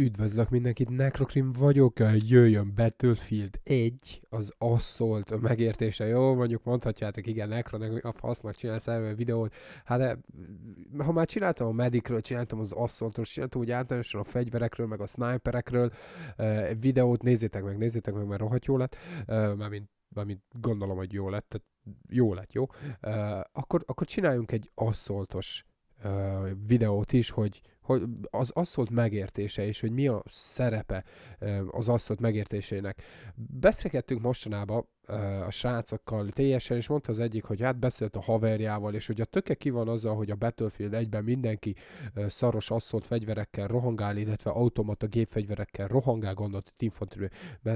Üdvözlök mindenkit, Necrocrim vagyok, jöjjön Battlefield 1, az asszolt megértése, jó? Mondjuk mondhatjátok, igen, Necronek a fasznak csinálsz erről videót. Hát de, eh, ha már csináltam a medikről, csináltam az asszoltról, csináltam úgy általánosan a fegyverekről, meg a sniperekről eh, videót, nézzétek meg, nézzétek meg, mert rohadt jó lett, eh, mármint mármint gondolom, hogy jó lett, tehát jó lett, jó? Uh, eh, akkor, akkor csináljunk egy asszoltos uh, eh, videót is, hogy, hogy az asszolt megértése és hogy mi a szerepe az asszolt megértésének. Beszélgettünk mostanában a srácokkal teljesen és mondta az egyik, hogy hát beszélt a haverjával, és hogy a töke ki van azzal, hogy a Battlefield egyben mindenki szaros asszolt fegyverekkel rohangál, illetve automata gépfegyverekkel rohangál, gondolt Team Fortress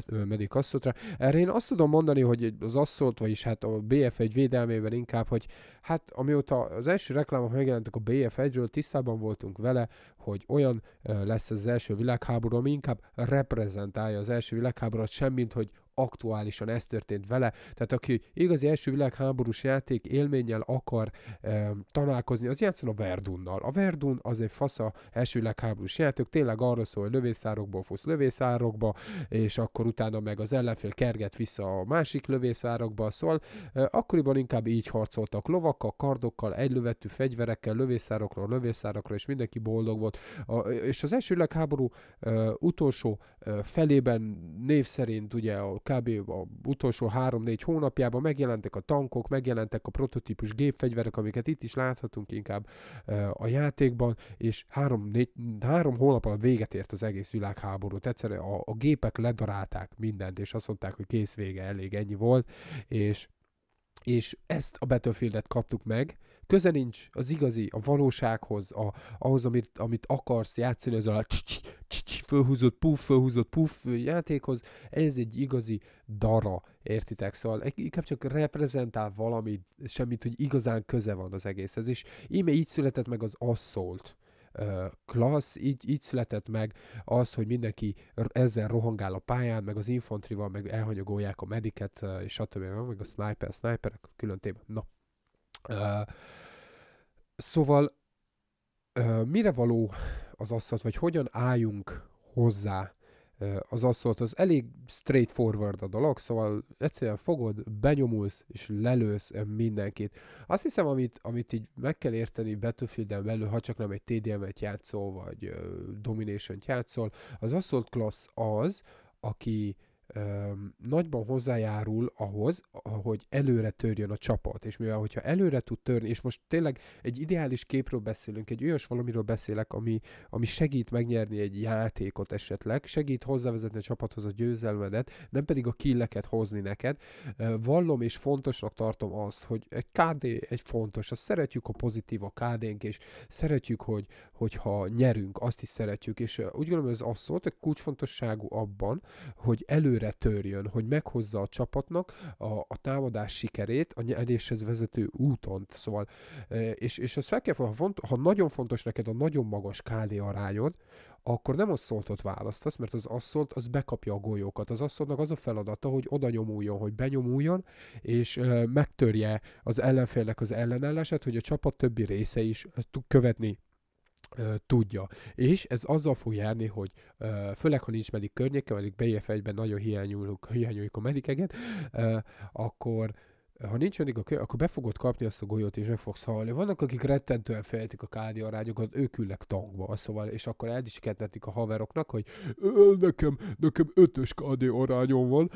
medik asszoltra. Erre én azt tudom mondani, hogy az asszolt, vagyis hát a BF1 védelmében inkább, hogy hát amióta az első reklámok megjelentek a BF1-ről, tisztában voltunk vele, hogy olyan lesz az első világháború, ami inkább reprezentálja az első világháborút, semmint, hogy aktuálisan ez történt vele. Tehát aki igazi első világháborús játék élménnyel akar e, találkozni, az játszon a Verdunnal. A Verdun az egy fasza első világháborús játék, tényleg arról szól, hogy lövészárokból fúsz lövészárokba, és akkor utána meg az ellenfél kerget vissza a másik lövészárokba, szóval e, akkoriban inkább így harcoltak lovakkal, kardokkal, egylövetű fegyverekkel, lövészárokról, lövészárokra, és mindenki boldog volt. A, és az első világháború e, utolsó e, felében név szerint ugye a kb. a utolsó 3-4 hónapjában megjelentek a tankok, megjelentek a prototípus gépfegyverek, amiket itt is láthatunk inkább a játékban, és 3 hónap alatt véget ért az egész világháború. Egyszerűen a, a gépek ledarálták mindent, és azt mondták, hogy kész vége, elég ennyi volt, és és ezt a Battlefieldet kaptuk meg, köze nincs az igazi, a valósághoz, a, ahhoz, amit, amit akarsz játszani, ez a fölhúzott puff, fölhúzott puff játékhoz, ez egy igazi dara, értitek? Szóval inkább csak reprezentál valamit, semmit, hogy igazán köze van az egészhez, és íme így született meg az Assault klassz, így, így született meg az, hogy mindenki ezzel rohangál a pályán, meg az infantrival, meg elhanyagolják a mediket, és stb. meg a sniper, sniperek, külön téma. Na. Uh, Szóval mire való az asszalt, vagy hogyan álljunk hozzá az asszalt, az elég straightforward a dolog, szóval egyszerűen fogod, benyomulsz, és lelősz mindenkit. Azt hiszem, amit, amit így meg kell érteni Battlefield-en belül, ha csak nem egy TDM-et játszol, vagy domination játszol, az asszalt class az, aki nagyban hozzájárul ahhoz, hogy előre törjön a csapat. És mivel, hogyha előre tud törni, és most tényleg egy ideális képről beszélünk, egy olyas valamiről beszélek, ami, ami segít megnyerni egy játékot esetleg, segít hozzávezetni a csapathoz a győzelmedet, nem pedig a killeket hozni neked. vallom és fontosnak tartom azt, hogy egy KD egy fontos, azt szeretjük a pozitív a KD-nk, és szeretjük, hogy, hogyha nyerünk, azt is szeretjük, és úgy gondolom, ez az szólt, egy kulcsfontosságú abban, hogy elő előre törjön, hogy meghozza a csapatnak a, a támadás sikerét a nyeréshez vezető úton. Szóval, e, és, és ez fel kell, ha, font, ha nagyon fontos neked a nagyon magas KD arányod, akkor nem asszoltot választasz, mert az asszolt az bekapja a golyókat. Az asszoltnak az a feladata, hogy oda nyomuljon, hogy benyomuljon, és e, megtörje az ellenfélnek az ellenállását, hogy a csapat többi része is e, tud követni tudja. És ez azzal fog járni, hogy főleg, ha nincs medik környéke, vagy BF1-ben nagyon hiányoljuk, hiányoljuk a medikeket, akkor ha nincs eddig a akkor be fogod kapni azt a golyót, és meg fogsz halni. Vannak, akik rettentően fejtik a KD arányokat, ők ülnek tankba, szóval, és akkor is a haveroknak, hogy nekem, nekem ötös KD arányom van,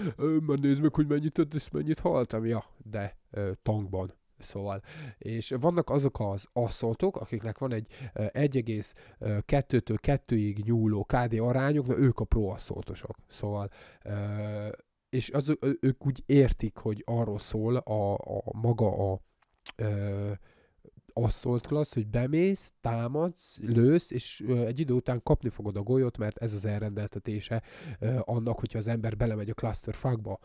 mert nézd meg, hogy mennyit öt, és mennyit haltam. Ja, de tankban Szóval, és vannak azok az asszoltok, akiknek van egy 1,2-től 2-ig nyúló KD arányok, na ők a pro asszoltosok. Szóval és az, ők úgy értik, hogy arról szól a, a maga a asszolt klassz, hogy bemész, támadsz, lősz, és egy idő után kapni fogod a golyót, mert ez az elrendeltetése annak, hogyha az ember belemegy a clusterfuckba.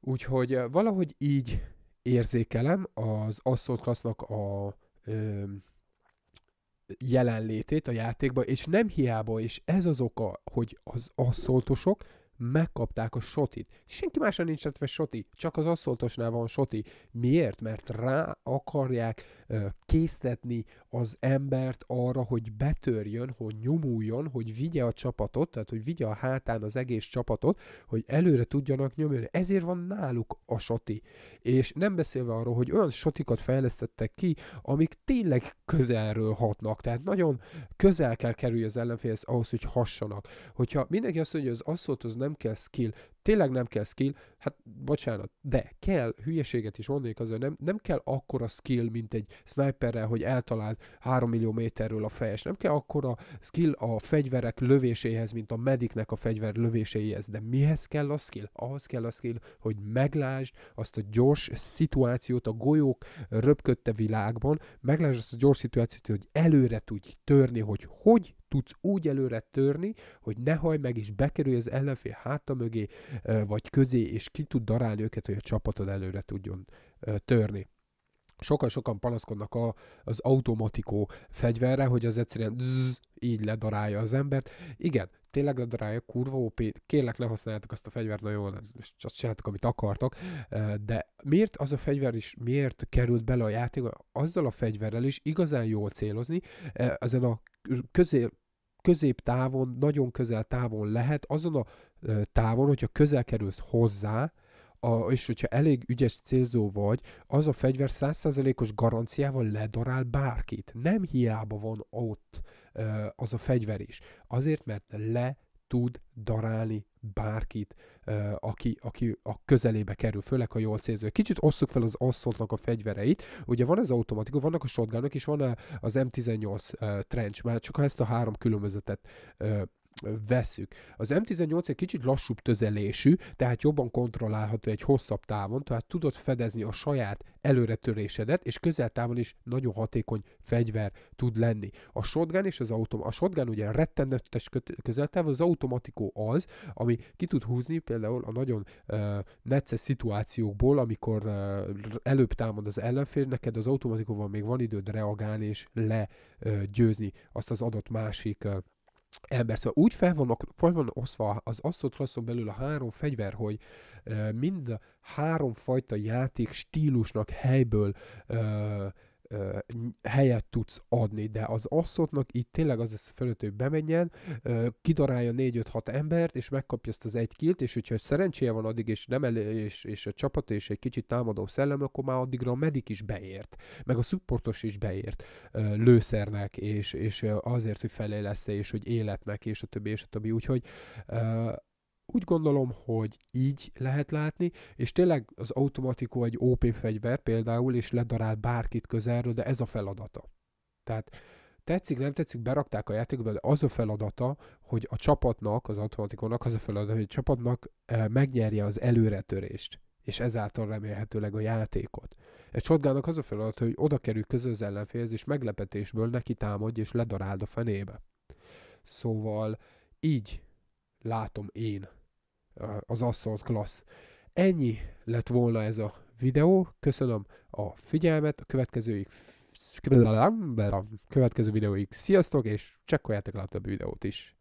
Úgyhogy valahogy így érzékelem az Assault Classnak a ö, jelenlétét a játékban és nem hiába, és ez az oka, hogy az asszoltosok megkapták a sotit. Senki másra nincs tetve soti, csak az asszoltosnál van soti. Miért? Mert rá akarják ö, késztetni az embert arra, hogy betörjön, hogy nyomuljon, hogy vigye a csapatot, tehát hogy vigye a hátán az egész csapatot, hogy előre tudjanak nyomulni. Ezért van náluk a soti. És nem beszélve arról, hogy olyan sotikat fejlesztettek ki, amik tényleg közelről hatnak, tehát nagyon közel kell kerülni az ellenfélhez ahhoz, hogy hassanak. Hogyha mindenki azt mondja, hogy az asszolthoz nem nem kell skill, Tényleg nem kell skill, hát bocsánat, de kell, hülyeséget is mondnék azért, nem, nem kell akkora skill, mint egy sniperrel, hogy eltalált 3 millió méterről a fejes. Nem kell akkora skill a fegyverek lövéséhez, mint a mediknek a fegyver lövéséhez, de mihez kell a skill? Ahhoz kell a skill, hogy meglásd azt a gyors szituációt a golyók röpködte világban, meglásd azt a gyors szituációt, hogy előre tudj törni, hogy hogy tudsz úgy előre törni, hogy ne hajj meg és bekerülj az ellenfél háta mögé, vagy közé, és ki tud darálni őket, hogy a csapatod előre tudjon törni sokan-sokan panaszkodnak a, az automatikó fegyverre, hogy az egyszerűen zzz, így ledarálja az embert. Igen, tényleg ledarálja, kurva OP, kérlek ne használjátok azt a fegyvert, nagyon jól, csak csináltok, amit akartok, de miért az a fegyver is, miért került bele a játékba? Azzal a fegyverrel is igazán jól célozni, ezen a közé, közép távon, nagyon közel távon lehet, azon a távol, hogyha közel kerülsz hozzá, a, és hogyha elég ügyes célzó vagy, az a fegyver százszázalékos garanciával ledarál bárkit. Nem hiába van ott az a fegyver is. Azért, mert le tud darálni bárkit, aki, aki a közelébe kerül, főleg a jól célzó. Kicsit osszuk fel az asszoltnak a fegyvereit. Ugye van az automatikus, vannak a shotgunok, és van az M18 ö, trench, már csak ezt a három különbözetet ö, veszük. Az M18 egy kicsit lassúbb tözelésű, tehát jobban kontrollálható egy hosszabb távon, tehát tudod fedezni a saját előretörésedet, és közel távon is nagyon hatékony fegyver tud lenni. A shotgun és az autom, a shotgun ugye rettenetes közel távon, az automatikó az, ami ki tud húzni például a nagyon uh, necces szituációkból, amikor uh, előbb támad az ellenfél, neked az automatikóval még van időd reagálni és legyőzni uh, azt az adott másik uh, ember. Szóval úgy fel van, fel van oszva az Assault Classon belül a három fegyver, hogy mind a három fajta játék stílusnak helyből uh, ö, helyet tudsz adni, de az asszotnak itt tényleg az lesz fölött, hogy bemenjen, ö, kidarálja 4-5-6 embert, és megkapja ezt az egy kilt, és hogyha szerencséje van addig, és nem elő, és, és a csapat és egy kicsit támadó szellem, akkor már addigra a medik is beért, meg a supportos is beért ö, lőszernek, és, és azért, hogy felé lesz és hogy életnek, és a többi, és a többi. Úgyhogy ö, úgy gondolom, hogy így lehet látni, és tényleg az automatikó egy OP fegyver például, és ledarál bárkit közelről, de ez a feladata. Tehát tetszik, nem tetszik, berakták a játékba, de az a feladata, hogy a csapatnak, az automatikónak az a feladata, hogy a csapatnak e, megnyerje az előretörést, és ezáltal remélhetőleg a játékot. Egy shotgunnak az a feladat, hogy oda kerül közel az ellenfélhez, és meglepetésből neki támadj, és ledaráld a fenébe. Szóval így látom én az Assault Class. Ennyi lett volna ez a videó. Köszönöm a figyelmet. A következőig következő videóig sziasztok, és csekkoljátok le a többi videót is.